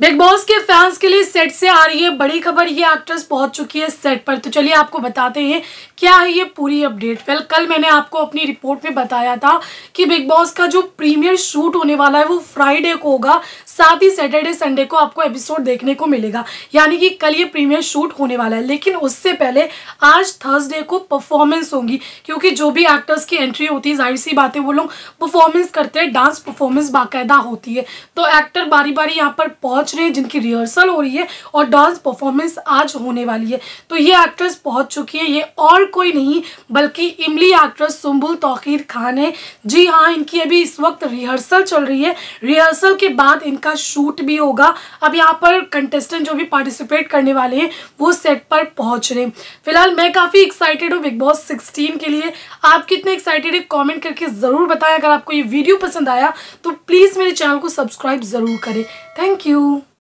big boss के fans के लिए सेट से आ रही है बड़ी खबर ये एक्ट्रेस पहुंच चुकी है सेट पर तो चलिए आपको बताते हैं क्या है ये पूरी अपडेट वेल कल मैंने आपको अपनी रिपोर्ट में बताया था कि बिग बॉस का जो प्रीमियर शूट होने वाला है वो फ्राइडे को होगा साथ ही सैटरडे संडे को आपको एपिसोड देखने को मिलेगा यानी कि कल ये प्रीमियर शूट होने वाला है लेकिन उससे पहले आज थर्सडे को परफॉर्मेंस होगी क्योंकि जो भी एक्टर्स की एंट्री होती है जाहिर सी बातें वो लोग परफॉर्मेंस करते हैं डांस परफॉर्मेंस बाकायदा होती है तो एक्टर बारी बारी यहाँ पर पहुँच पहुंच रहे हैं जिनकी रिहर्सल हो रही है और डांस परफॉर्मेंस आज होने वाली है तो ये एक्ट्रेस पहुंच चुकी है ये और कोई नहीं बल्कि इमली एक्ट्रेस सुम्बुल तोहिर खान है जी हाँ इनकी अभी इस वक्त रिहर्सल चल रही है रिहर्सल के बाद इनका शूट भी होगा अब यहाँ पर कंटेस्टेंट जो भी पार्टिसिपेट करने वाले हैं वो सेट पर पहुँच रहे हैं फिलहाल मैं काफ़ी एक्साइटेड हूँ बिग बॉस सिक्सटीन के लिए आप कितने एक्साइटेड है कॉमेंट करके ज़रूर बताएं अगर आपको ये वीडियो पसंद आया तो प्लीज़ मेरे चैनल को सब्सक्राइब ज़रूर करें थैंक यू